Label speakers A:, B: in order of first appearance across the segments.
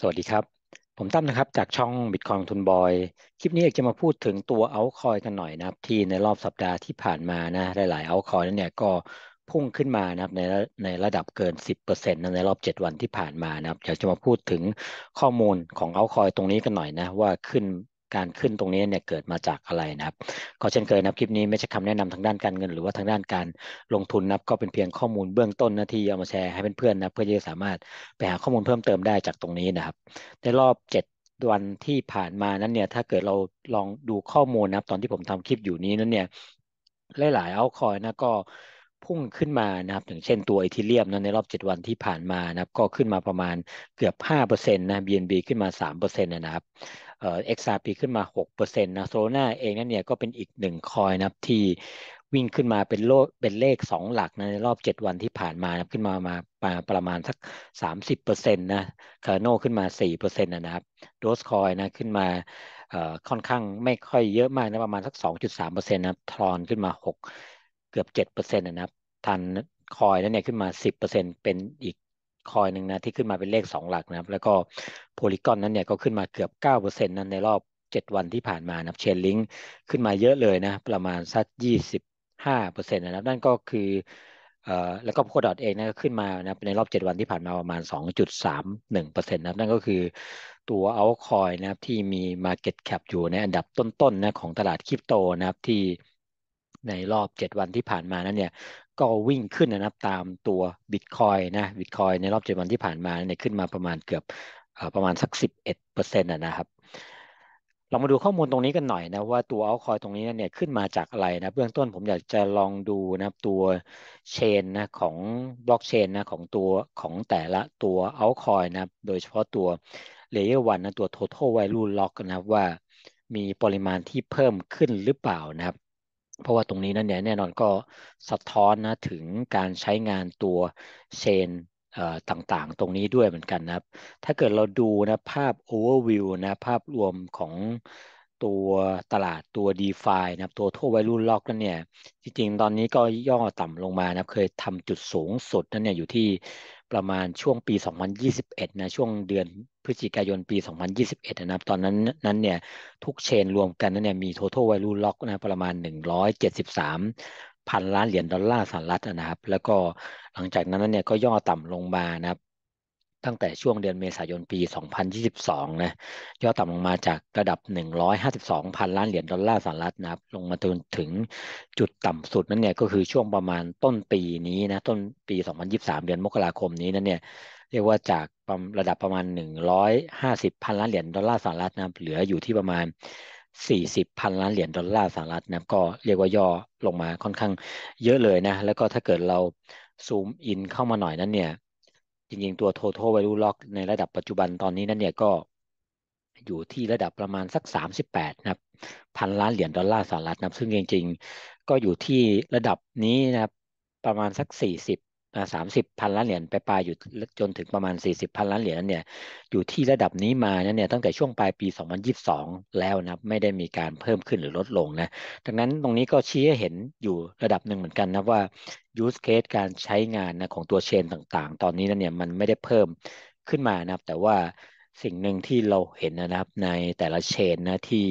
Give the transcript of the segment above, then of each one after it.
A: สวัสดีครับ ผมตั้มนะครับจากช่อง Bitcoin ทุนบอยคลิปนี้อยากจะมาพูดถึงตัวเอาคอยกันหน่อยนะครับที่ในรอบสัปดาห์ที่ผ่านมานะ หลายๆเอาคอยนั้นเนี่ยก็พุ่งขึ้นมานะครับในในระดับเกิน 10%นะในรอบ 7 วันที่ผ่านมานะครับอยากจะมาพูดถึงข้อมูลของเอาคอยตรงนี้กันหน่อยนะ ว่าขึ้นการขึ้นตรงนี้เนี่ยเกิดมาจากอะไรนะครับ ก็เช่นเคยนะคลิปนี้ไม่ใช่คำแนะนำทางด้านการเงินหรือว่าทางด้านการลงทุนนะก็เป็นเพียงข้อมูลเบื้องต้นนะที่เอามาแชร์ให้เพื่อนๆนะเพื่อที่จะสามารถไปหาข้อมูลเพิ่มเติมได้จากตรงนี้นะครับ ในรอบ 7 วันที่ผ่านมานั้นเนี่ยถ้าเกิดเราลองดูข้อมูลนะครับ ตอนที่ผมทำคลิปอยู่นี้นั้นเนี่ยหลายๆเอาคอยนะก็พุ่งขึ้นมานะครับ อย่างเช่นตัวอีทีเรียมนะในรอบ 7 วันที่ผ่านมานะครับ ก็ขึ้นมาประมาณเกือบ5%นะ BNB ขึ้นมา3%นะครับเอ่อ์พีขึ้นมา6%นะโซน่าเองนั่นเนี่ยก็เป็นอีกหนึ่งคอยนะที่วิ่งขึ้นมาเป็นโลเป็นเลข2 หลักนะในรอบ 7 วันที่ผ่านมานะขึ้นมามามาประมาณสัก 30%นะคาร์โนขึ้นมา4%นะครับโดสคอยนะขึ้นมาค่อนข้างไม่ค่อยเยอะมากนะประมาณสัก 2.3%นะครับทรอนขึ้นมา 6 เกือบ7%นะครับทันคอยนั้นเนี่ยขึ้นมา 10%เป็นอีกคอยหนึ่งนะที่ขึ้นมาเป็นเลข 2 หลักนะครับ แล้วก็โพลิกอนนั้นเนี่ยก็ขึ้นมาเกือบ9%นั้นในรอบ 7 วันที่ผ่านมานะครับเชนลิงขึ้นมาเยอะเลยนะประมาณสัก25%นะครับนั่นก็คือแล้วก็โคดอทเองนะก็ขึ้นมานะในรอบ 7 วันที่ผ่านมาประมาณ 2.31%นะครับนั่นก็คือตัวเอาคอยนะครับที่มี Market Cap อยู่ในอันดับต้นๆนะของตลาดคริปโตนะครับที่ในรอบ 7 วันที่ผ่านมานั้นเนี่ยก็วิ่งขึ้นนะครับตามตัวบิตคอยนะบิตคอยในรอบเจ็ดวันที่ผ่านมาเนี่ยขึ้นมาประมาณเกือบประมาณสักสิบเอ็ดเปอร์เซ็นต์นะครับเรามาดูข้อมูลตรงนี้กันหน่อยนะว่าตัวเอาคอยตรงนี้เนี่ยขึ้นมาจากอะไรนะเบื้องต้นผมอยากจะลองดูนะตัวเชนนะของบล็อกเชนนะของตัวของแต่ละตัวเอาคอยนะโดยเฉพาะตัวเลเยอร์วันนะตัว total value ล็อกนะว่ามีปริมาณที่เพิ่มขึ้นหรือเปล่านะครับเพราะว่าตรงนี้นั่นเนี่ยแน่นอนก็สะท้อนนะถึงการใช้งานตัวเชนต่างๆตรงนี้ด้วยเหมือนกันนะครับ ถ้าเกิดเราดูนะภาพ overview นะภาพรวมของตัวตลาดตัว d e f านะตัวทั่วไวรุ่นล็อก นั่นเนี่ยจริงๆตอนนี้ก็ย่อต่ำลงมานะเคยทำจุดสูงสุดนั่นเนี่ยอยู่ที่ประมาณช่วงปี 2021 นะ ช่วงเดือนพฤศจิกายนปี 2021 นะครับตอนนั้นนั้นเนี่ยทุกเชนรวมกันนั้นเนี่ยมี total value lock นะประมาณ 173 พันล้านเหรียญดอลลาร์สหรัฐนะครับ แล้วก็หลังจากนั้นเนี่ยก็ย่อต่ำลงมานะครับตั้งแต่ช่วงเดือนเมษายนปี 2022นะ ย่อต่ำลงมาจากระดับ 152,000ล้านเหรียญดอลลาร์สหรัฐนะครับลงมาจนถึงจุดต่ำสุดนั้นเนี่ย ก็คือช่วงประมาณต้นปีนี้นะ ต้นปี 2023เดือนมกราคมนี้นั่นเนี่ย เรียกว่าจากระดับประมาณ150พันล้านเหรียญดอลลาร์สหรัฐนะ เหลืออยู่ที่ประมาณ40พันล้านเหรียญดอลลาร์สหรัฐนะ ก็เรียกว่าย่อลงมาค่อนข้างเยอะเลยนะ แล้วก็ถ้าเกิดเราซูมอิน เข้ามาหน่อยนั้นเนี่ยจริงๆ ตัว total value lock ในระดับปัจจุบันตอนนี้นั่นเนี่ยก็อยู่ที่ระดับประมาณสัก 38นะครับ พันล้านเหรียญดอลลาร์สหรัฐนะครับซึ่งจริงๆ ก็อยู่ที่ระดับนี้นะครับ ประมาณสัก 40สามสิบพันล้านเหรียญไปปลายอยู่จนถึงประมาณสี่สิบพันล้านเหรียญนนั้เนี่ยอยู่ที่ระดับนี้มาเนี่ยตั้งแต่ช่วงปลายปีสองพันยิบสองแล้วนะไม่ได้มีการเพิ่มขึ้นหรือลดลงนะ ดังนั้นตรงนี้ก็ชี้ให้เห็นอยู่ระดับหนึ่งเหมือนกันนะว่า use case การใช้งานนะของตัวเชนต่างๆ ตอนนี้นนั้เนี่ยมันไม่ได้เพิ่มขึ้นมานะครับ แต่ว่าสิ่งหนึ่งที่เราเห็นนะครับ ในแต่ละเชนนะที่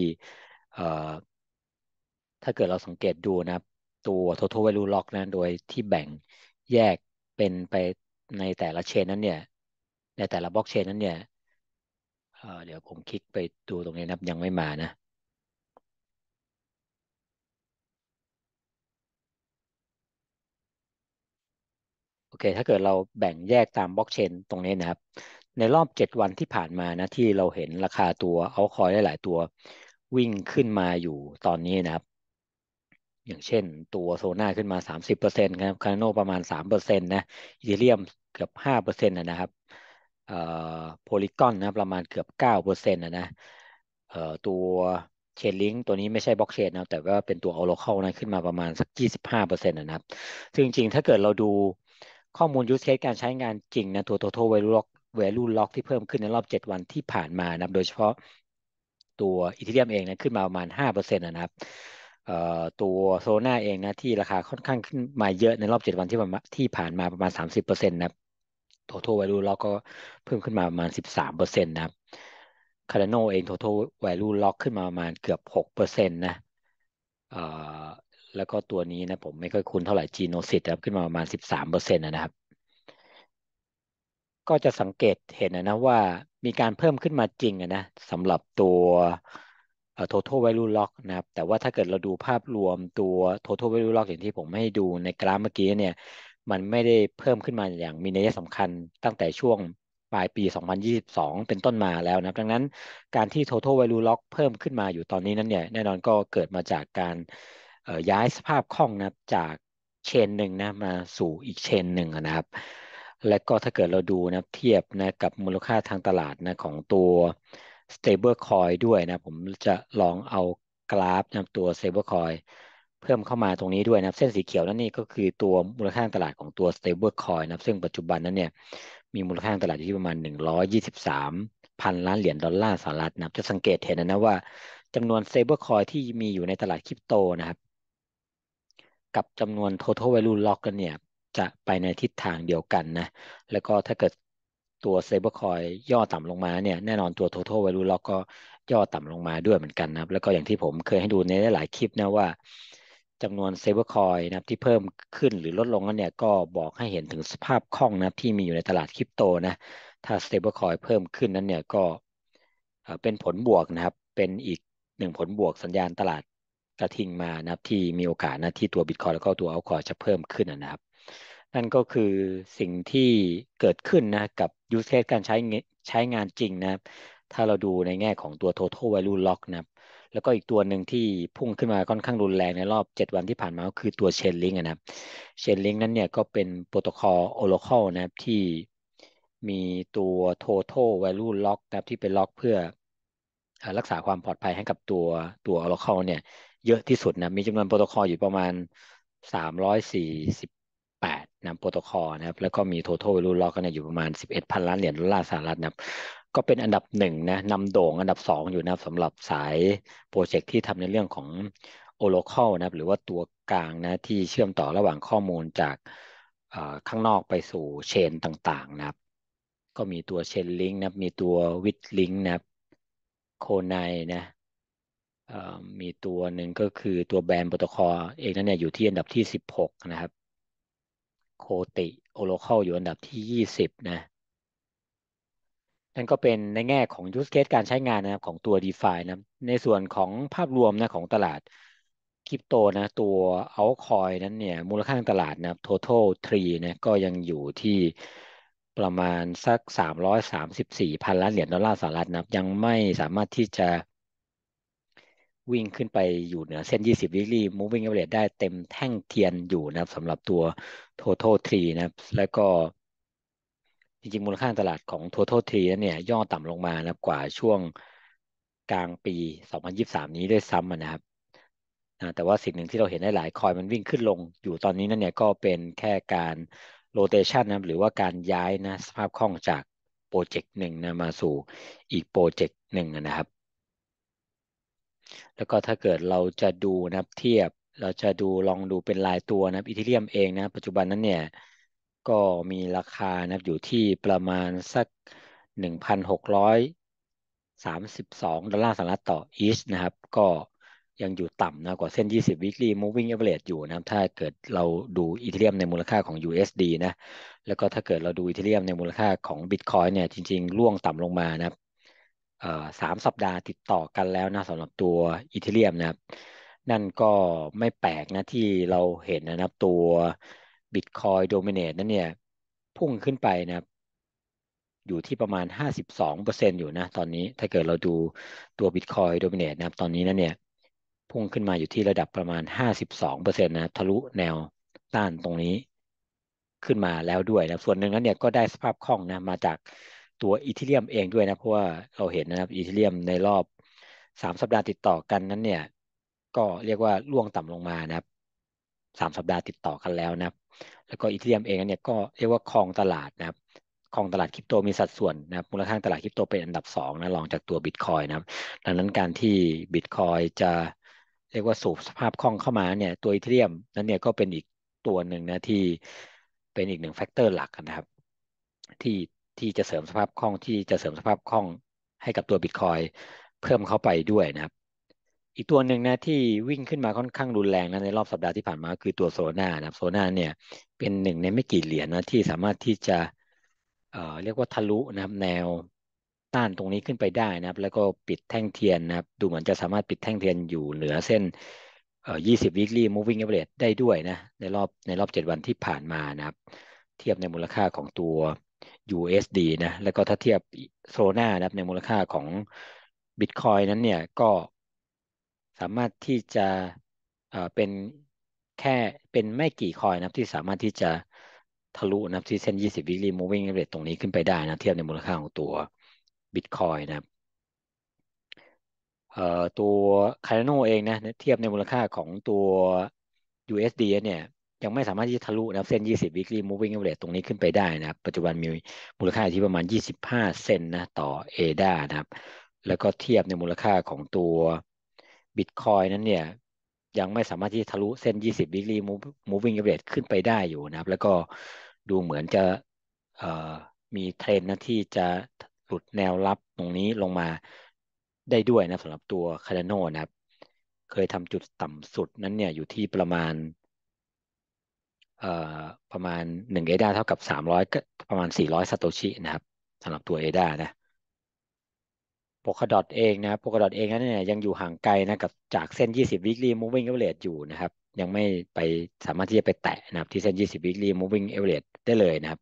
A: ถ้าเกิดเราสังเกตดูนะตัว total value lock นะโดยที่แบ่งแยกเป็นไปในแต่ละเชนนั้นเนี่ย ในแต่ละบล็อกเชนนั้นเนี่ย เดี๋ยวผมคลิกไปดูตรงนี้นะยังไม่มานะ โอเคถ้าเกิดเราแบ่งแยกตามบล็อกเชนตรงนี้นะครับ ในรอบเจ็ดวันที่ผ่านมานะ ที่เราเห็นราคาตัวเอาคอยหลายๆ ตัววิ่งขึ้นมาอยู่ตอนนี้นะครับอย่างเช่นตัวโซน่าขึ้นมา 30%ครับคาร์โนประมาณ3%นะอีเทเรียมเกือบ5%นะครับโพลิกอนนะประมาณเกือบ9%นะนะตัวเชนลิงตัวนี้ไม่ใช่บล็อกเชนนะแต่ว่าเป็นตัวอโลเคอลนะขึ้นมาประมาณสัก25%นะครับซึ่งจริงๆถ้าเกิดเราดูข้อมูลยูสเคสการใช้งานจริง นะตัวทั้งทั้งเวลูล็อ a วล e ล o c ที่เพิ่มขึ้นในรอบ 7 วันที่ผ่านมานะโดยเฉพาะ ตัวอีเทเรียมเองนะขึ้นมาประมาณ5%นะครับตัวโซน่าเองนะที่ราคาค่อนข้างขึ้นมาเยอะในรอบเจ็ดวันที่ที่ผ่านมาประมาณสามสิบเปอร์เซ็นต์นะครับโททัลไวลูล็อกก็เพิ่มขึ้นมาประมาณสิบสามเปอร์เซ็นต์นะครับคาร์โนเองโททัลไวลูล็อกขึ้นมาประมาณเกือบหกเปอร์เซ็นต์นะเอ่อแล้วก็ตัวนี้นะผมไม่ค่อยคุ้นเท่าไหร่จีโนซิตครับขึ้นมาประมาณสิบสามเปอร์เซ็นต์นะครับก็จะสังเกตเห็นนะว่ามีการเพิ่มขึ้นมาจริงนะสำหรับตัว total value lock นะครับ แต่ว่าถ้าเกิดเราดูภาพรวมตัว total value lock อย่างที่ผมให้ดูในกราฟเมื่อกี้เนี่ยมันไม่ได้เพิ่มขึ้นมาอย่างมีนัยสำคัญตั้งแต่ช่วงปลายปี 2022 เป็นต้นมาแล้วนะครับดังนั้นการที่ total value lock เพิ่มขึ้นมาอยู่ตอนนี้นั้นเนี่ย แน่นอนก็เกิดมาจากการย้ายสภาพคล่องนะจากเชนหนึ่งนะมาสู่อีกเชนหนึ่งนะครับ และก็ถ้าเกิดเราดูนะเทียบนะกับมูลค่าทางตลาดนะของตัว Stablecoin ด้วยนะผมจะลองเอากราฟนะตัว Stablecoin เพิ่มเข้ามาตรงนี้ด้วยนะเส้นสีเขียวนั่นนี่ก็คือตัวมูลค่าตลาดของตัว Stablecoin นะซึ่งปัจจุบันนั้นเนี่ยมีมูลค่าตลาดอยู่ที่ประมาณ 123พันล้านเหรียญดอลลาร์สหรัฐนะจะสังเกตเห็นนะว่าจำนวน Stablecoin ที่มีอยู่ในตลาดคริปโตนะครับ กับจำนวน total value lock กันเนี่ยจะไปในทิศทางเดียวกันนะ แล้วก็ถ้าเกิดตัวเซเบอร์คอยย่อต่ำลงมาเนี่ย แน่นอนตัว t o t ท l v a ไวรูล็อกก็ย่อต่ำลงมาด้วยเหมือนกันนะครับแล้วก็อย่างที่ผมเคยให้ดูในหลายคลิปนะว่าจำนวนเซเบอร์คอยนะครับที่เพิ่มขึ้นหรือลดลงนั้นเนี่ยก็บอกให้เห็นถึงสภาพคล่องนะครับที่มีอยู่ในตลาดคริปโตนะ ถ้าเซเบอร์คอยเพิ่มขึ้นนั้นเนี่ยก็เป็นผลบวกนะครับเป็นอีกหนึ่งผลบวกสัญญาณตลาดกระทิงมานะครับที่มีโอกาสนะที่ตัวบิตคอยแล้วก็ตัวเอาคอยจะเพิ่มขึ้นนะครับนั่นก็คือสิ่งที่เกิดขึ้นนะกับยูเซสการใช้ใช้งานจริงนะครับ ถ้าเราดูในแง่ของตัว total value lock นะครับ แล้วก็อีกตัวหนึ่งที่พุ่งขึ้นมาค่อนข้างรุนแรงในรอบ 7 วันที่ผ่านมาก็คือตัว chain link นะครับ chain link นั้นเนี่ยก็เป็นโปรโตคอล oracle นะครับที่มีตัว total value lock นะครับที่เป็นล็อกเพื่อรักษาความปลอดภัยให้กับตัวตัว oracle เนี่ย เยอะที่สุดนะมีจำนวนโปรโตคอลอยู่ประมาณ340นะโปรโตคอลนะครับ แล้วก็มี total value lock กันอยู่ประมาณ 11พันล้านเหรียญดอลลาร์สหรัฐนะครับ ก็เป็นอันดับหนึ่งนะนำโด่ง อันดับสองอยู่นะสำหรับสาย โปรเจกต์ที่ทำในเรื่องของโอโลคอลนะครับ หรือว่าตัวกลางนะที่เชื่อมต่อระหว่างข้อมูลจากข้างนอกไปสู่เชนต่างๆนะครับ ก็มีตัวเชนลิงนะครับมีตัววิดลิงนะครับโคไนนะ มีตัวหนึ่งก็คือตัวแบรนด์โปรโตคอลเองนั่นเนี่ยอยู่ที่อันดับที่ 16 นะครับโคติโอโลเคอลอยู่อันดับที่ 20 นะ นั่นก็เป็นในแง่ของยูสเคสการใช้งานนะครับของตัว d e f านะ ในส่วนของภาพรวมนะของตลาดคริปโตนะตัวเอาคอยนั้นเนี่ยมูลค่าตลาดนะ total tree นะก็ยังอยู่ที่ประมาณสัก 334พันล้านเหรียญดอลลาร์สหรัฐนะยังไม่สามารถที่จะวิ่งขึ้นไปอยู่เหนือเส้น 20 weekly moving average ได้เต็มแท่งเทียนอยู่นะครับสำหรับตัว total tree นะครับแล้วก็จริงๆ มูลค่าตลาดของ total tree นั้นเนี่ยย่อต่ำลงมานะกว่าช่วงกลางปี 2023 นี้ด้วยซ้ำนะครับ แต่ว่าสิ่งหนึ่งที่เราเห็นได้หลายคอยมันวิ่งขึ้นลงอยู่ตอนนี้นั่นเนี่ยก็เป็นแค่การโรเตชันนะหรือว่าการย้ายนะสภาพคล่องจากโปรเจกต์หนึ่งนะมาสู่อีกโปรเจกต์หนึ่งนะครับแล้วก็ถ้าเกิดเราจะดูนะครับเทียบเราจะดูลองดูเป็นรายตัวนะครับอีททเรียมเองนะปัจจุบันนั้นเนี่ยก็มีราคานะครับอยู่ที่ประมาณสัก 1,632ดอลลาร์สหรัฐต่ออีชนะครับก็ยังอยู่ต่ำนะกว่า เส้น 20 weekly moving average อยู่นะครับถ้าเกิดเราดูอีททเรียมในมูลค่าของ USD นะแล้วก็ถ้าเกิดเราดูอีททเรียมในมูลค่าของ Bitcoin เนี่ยจริงๆร่วงต่ำลงมานะครับสามสัปดาห์ติดต่อกันแล้วนะสำหรับตัวอีเทเรียมนะครับ นั่นก็ไม่แปลกนะที่เราเห็นนะครับตัวบิตคอยโดเมเนตนั่นเนี่ย พุ่งขึ้นไปนะครับ อยู่ที่ประมาณ 52%อยู่นะตอนนี้ ถ้าเกิดเราดูตัวบิตคอยโดเมเนตนะครับ ตอนนี้นั่นเนี่ย พุ่งขึ้นมาอยู่ที่ระดับประมาณ 52%นะรทะลุแนวต้านตรงนี้ ขึ้นมาแล้วด้วยนะส่วนหนึ่งนั้น เนี่ยก็ได้สภาพคล่องนะมาจากตัวอีทิเลียมเองด้วยนะเพราะว่าเราเห็นนะครับอีทิเลียมในรอบสามสัปดาห์ติดต่อกันนั้นเนี่ย ก็เรียกว่าล่วงต่ำลงมานะครับสามสัปดาห์ติดต่อกันแล้วนะครับ แล้วก็อีทิเลียมเองเนี่ยก็เรียกว่าคลองตลาดนะครับคลองตลาดคริปโตมีสัดส่วนนะครับ มูลค่าตลาดคริปโตเป็นอันดับสองนะรองจากตัวบิตคอยนะครับดังนั้นการที่บิตคอยจะเรียกว่าสูบสภาพคล่องเข้ามาเนี่ย ตัวอีทิเลียมนั้นเนี่ยก็เป็นอีกตัวหนึ่งนะที่เป็นอีกหนึ่งแฟกเตอร์หลักนะครับที่ที่จะเสริมสภาพคล่องที่จะเสริมสภาพคล่องให้กับตัวบิตคอยเพิ่มเข้าไปด้วยนะครับ อีกตัวหนึ่งนะที่วิ่งขึ้นมาค่อนข้างรุนแรงนะในรอบสัปดาห์ที่ผ่านมาคือตัวโซนานะครับโซนาเนี่ยเป็นหนึ่งในไม่กี่เหรียญนนะที่สามารถที่จะเเรียกว่าทะลุนะครับ แนวต้านตรงนี้ขึ้นไปได้นะครับ แล้วก็ปิดแท่งเทียนนะครับ ดูเหมือนจะสามารถปิดแท่งเทียนอยู่เหนือเส้นเอ่อ20 weekly moving average ได้ด้วยนะ ในรอบในรอบ7วันที่ผ่านมานะครับ เทียบในมูลค่าของตัว USD นะ แล้วก็ถ้าเทียบโซน่า นะในมูลค่าของ Bitcoin นั้น เนี่ย ก็สามารถที่จะเป็นแค่ เป็นไม่กี่คอยนะที่สามารถที่จะทะลุนะที่เส้น 20 weekly moving average ตรงนี้ขึ้นไปได้นะ เทียบในมูลค่าของตัว Bitcoin นะตัว Cardano เองนะเทียบในมูลค่าของตัว USD เนี่ยยังไม่สามารถที่จะทะลุนะครับเส้น 20 weekly moving average ตรงนี้ขึ้นไปได้นะครับ ปัจจุบันมีมูลค่าที่ประมาณ 25 เซนนะต่อ ADA นะครับ แล้วก็เทียบในมูลค่าของตัว Bitcoin นั้นเนี่ยยังไม่สามารถที่จะทะลุเส้น 20 weekly moving average ขึ้นไปได้อยู่นะครับ แล้วก็ดูเหมือนจะมีเทรนนะที่จะหลุดแนวรับตรงนี้ลงมาได้ด้วยนะสำหรับตัว Cardano นะครับ เคยทำจุดต่ำสุดนั้นเนี่ยอยู่ที่ประมาณประมาณ1 ADA เท่ากับ 300 ก็ ประมาณ 400ซาโตชินะครับสำหรับตัว ADA นะโปกดอทเองนะโปกดอทเองนั้นเนี่ยยังอยู่ห่างไกลนะกับจากเส้น 20 weekly moving average อยู่นะครับ ยังไม่ไปสามารถที่จะไปแตะนะครับที่เส้น 20 weekly moving average ได้เลยนะครับ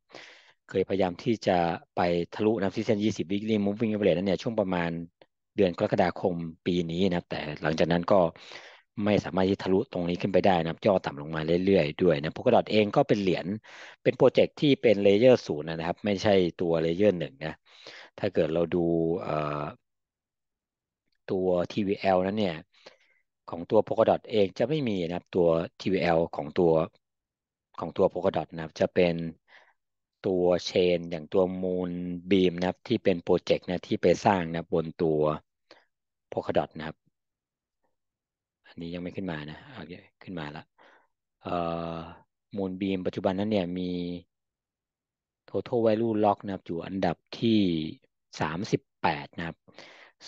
A: เคยพยายามที่จะไปทะลุนะที่เส้น 20 weekly moving average นั้นเนี่ยช่วงประมาณเดือนกรกฎาคมปีนี้นะครับ แต่หลังจากนั้นก็ไม่สามารถที่ทะลุตรงนี้ขึ้นไปได้นะย่อต่ำลงมาเรื่อยๆด้วยนะ p o กด a ด o ดเองก็เป็นเหรียญเป็นโปรเจกต์ที่เป็นเลเยอร์ศูนย์นะครับ ไม่ใช่ตัวเลเยอร์หนึ่งนะ ถ้าเกิดเราดูตัว TVL นั้นเนี่ยของตัว p o กด a ด o ดเองจะไม่มีนะครับตัว TVL ของตัวของตัว p o กด a ด o ดนะครับจะเป็นตัวเชนอย่างตัวมูลบีมนะครับที่เป็นโปรเจกต์นะที่ไปสร้างนะบนตัว p o กด a ด o ดนะครับอันนี้ยังไม่ขึ้นมานะขึ้นมาแล้วมูลบีมปัจจุบันนั้นเนี่ยมี total value lock นะครับอยู่อันดับที่ 38 นะครับ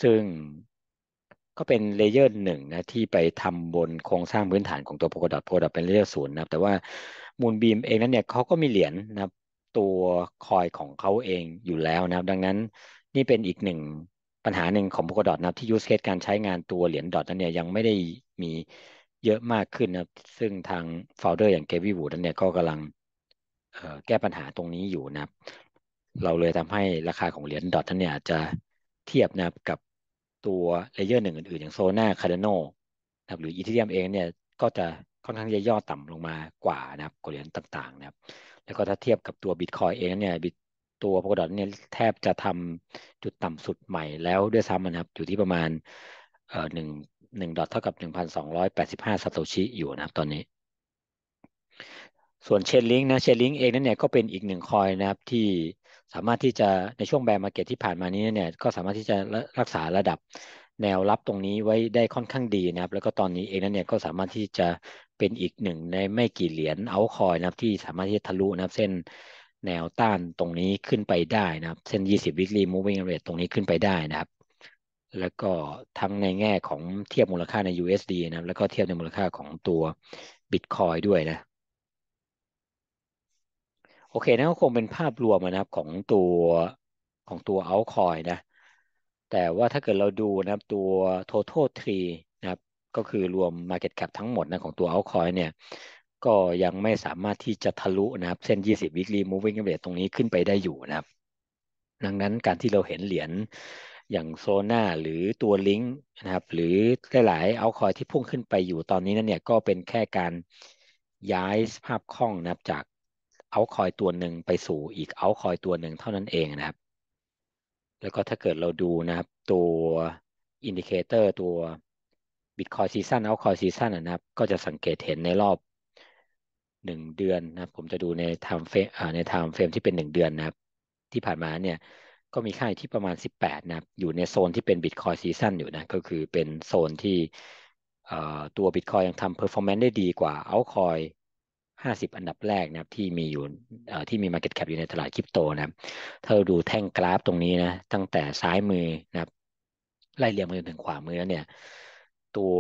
A: ซึ่งก็เป็นเลเยอร์หนึ่งนะ ที่ไปทำบนโครงสร้างพื้นฐานของตัวโปรดักต์โปรดักต์เป็นเลเยอร์ศูนย์นะครับ แต่ว่ามูลบีมเองนั้นเนี่ยเขาก็มีเหรียญนนะครับตัวคอยของเขาเองอยู่แล้วนะครับ ดังนั้นนี่เป็นอีกหนึ่งปัญหาหนึ่งของ Polkadot นะครับที่ use case การใช้งานตัวเหรียญดอทนั้นเนี่ยยังไม่ได้มีเยอะมากขึ้นนะครับ ซึ่งทาง f o u ดอร์อย่างเกวี่วูนั้นเนี่ยก็กำลังแก้ปัญหาตรงนี้อยู่นะครับ เราเลยทำให้ราคาของเหรียญดอทนั้นเนี่ยจะเทียบนะครับกับตัวเลเยอร์หนึ่งอื่น ๆอย่างโซน่าคาร์โนนะครับหรืออีเทเียมเองเนี่ยก็จะค่อนข้างจะย่อต่ำลงมากว่านะครับกเหรียญต่างๆ นะครับ แล้วก็ถ้าเทียบกับตัวบิตคอยเองเนี่ยบิตตัวพกดอทเนี่ยแทบจะทำจุดต่ำสุดใหม่ แล้วด้วยซ้ำนะครับอยู่ที่ประมาณหนึ่งหนึ่งดอทเท่ากับหนึ่งพันสองร้อยแปดสิบห้าสตชิอยู่นะครับตอนนี้ ส่วนเชนลิงนะเชนลิงเองนั่นเนี่ยก็เป็นอีกหนึ่งคอยนะครับที่สามารถที่จะในช่วงแบร์มาเก็ตที่ผ่านมานี้เนี่ยก็สามารถที่จะรักษาระดับแนวรับตรงนี้ไว้ได้ค่อนข้างดีนะครับ แล้วก็ตอนนี้เองนั้นเนี่ยก็สามารถที่จะเป็นอีกหนึ่งในไม่กี่เหรียญเอาคอยนะครับที่สามารถที่จะทะลุนะครับเส้นแนวต้านตรงนี้ขึ้นไปได้นะครับเส้น 20 weekly moving average ตรงนี้ขึ้นไปได้นะครับแล้วก็ทั้งในแง่ของเทียบมูลค่าใน USD นะแล้วก็เทียบในมูลค่าของตัว Bitcoin ด้วยนะ โอเคนะก็คงเป็นภาพรวมนะครับของตัวของตัว altcoin นะ แต่ว่าถ้าเกิดเราดูนะครับตัว total tree นะครับ ก็คือรวม market cap ทั้งหมดนะของตัว altcoin เนี่ยก็ยังไม่สามารถที่จะทะลุนะครับเส้น 20 weekly moving average ตรงนี้ขึ้นไปได้อยู่นะครับ ดังนั้นการที่เราเห็นเหรียญอย่างโซน่าหรือตัวลิงก์นะครับหรือหลายๆเอาคอยที่พุ่งขึ้นไปอยู่ตอนนี้นั่นเนี่ยก็เป็นแค่การย้ายสภาพคล่องนะครับจากเอาคอยตัวหนึ่งไปสู่อีกเอาคอยตัวหนึ่งเท่านั้นเองนะครับ แล้วก็ถ้าเกิดเราดูนะครับตัวอินดิเคเตอร์ตัว Bitcoin Season เอาคอยซ Season นะครับ ก็จะสังเกตเห็นในรอบหนึ่งเดือนนะครับผมจะดูในไทม์เฟรมในไทม์เฟรมที่เป็นหนึ่งเดือนนะครับ ที่ผ่านมาเนี่ยก็มีค่าที่ประมาณ 18นะครับอยู่ในโซนที่เป็นบิตคอยซีซันอยู่นะก็คือเป็นโซนที่ตัวบิตคอยยังทำเพอร์ฟอร์แมนซ์ได้ดีกว่าคอยห้าส50 อันดับแรกนะครับที่มีอยู่ที่มี Market Cap อยู่ในตลาดคริปโตนะครับถ้าเราดูแท่งกราฟ ตรงนี้นะตั้งแต่ซ้ายมือนะครับไล่เรียงมาจนถึงขวามือเนี่ยตัว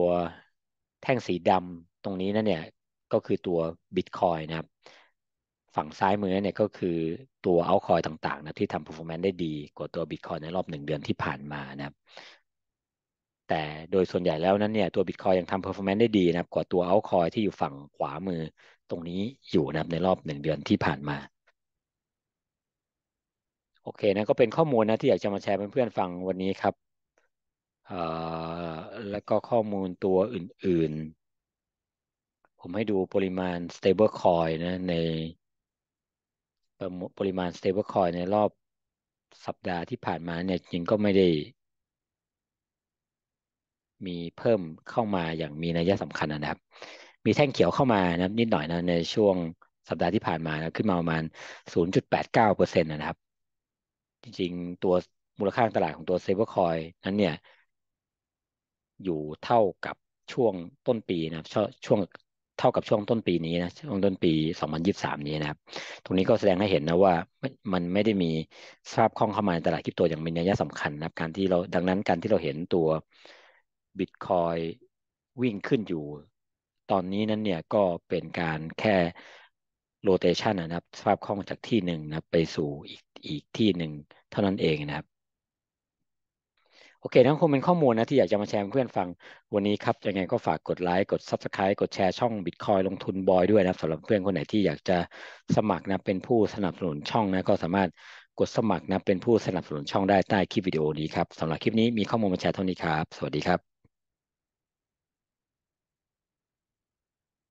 A: แท่งสีดำตรงนี้นะเนี่ยก็คือตัว Bitcoin นะครับฝั่งซ้ายมือเนี่ยก็คือตัวเอาคอยต่างๆ นะที่ทำ performance ได้ดีกว่าตัว Bitcoin ในรอบหนึ่งเดือนที่ผ่านมานะครับ แต่โดยส่วนใหญ่แล้วนั้นเนี่ยตัว Bitcoin ยังทำ performance ได้ดีนะครับกว่าตัวเอาคอยที่อยู่ฝั่งขวามือ ตรงนี้อยู่นะครับในรอบหนึ่งเดือนที่ผ่านมาโอเคนะก็เป็นข้อมูลนะที่อยากจะมาแชร์เพื่อนๆฟังวันนี้ครับแล้วก็ข้อมูลตัวอื่น ๆผมให้ดูปริมาณ stable coin นะในปริมาณ stable coin ในรอบสัปดาห์ที่ผ่านมาเนี่ยจริงก็ไม่ได้มีเพิ่มเข้ามาอย่างมีนัยสำคัญนะครับ มีแท่งเขียวเข้ามานะนิดหน่อยนะในช่วงสัปดาห์ที่ผ่านมานะขึ้นมาประมาณ 0.89%นะครับ จริงๆ ตัวมูลค่าตลาดของตัว stablecoin นั้นเนี่ย อยู่เท่ากับช่วงต้นปีนะครับช่วงเท่ากับช่วงต้นปีนี้นะช่วงต้นปี 2023 นี้นะครับ ตรงนี้ก็แสดงให้เห็นนะว่ามันไม่ได้มีสภาพคล่องเข้ามาในตลาดคริปโตอย่างมีนัยสำคัญนะครับ การที่เราดังนั้นการที่เราเห็นตัวบิตคอยวิ่งขึ้นอยู่ตอนนี้นั้นเนี่ยก็เป็นการแค่โรเตชันนะครับสภาพคล่องจากที่หนึ่งนะไปสู่อีกอีกที่หนึ่งเท่านั้นเองนะครับโอเคนั่นคงเป็นข้อมูลนะที่อยากจะมาแชร์เพื่อนฟังวันนี้ครับยังไงก็ฝากกดไลค์กด Subscribe กดแชร์ช่อง Bitcoin ลงทุนบอยด้วยนะสำหรับเพื่อนคนไหนที่อยากจะสมัครนะเป็นผู้สนับสนุนช่องนะก็สามารถกดสมัครนะเป็นผู้สนับสนุนช่องได้ใต้คลิปวิดีโอนี้ครับสำหรับคลิปนี้มีข้อมูลมาแชร์เท่านี้ครับสวัสดีครับ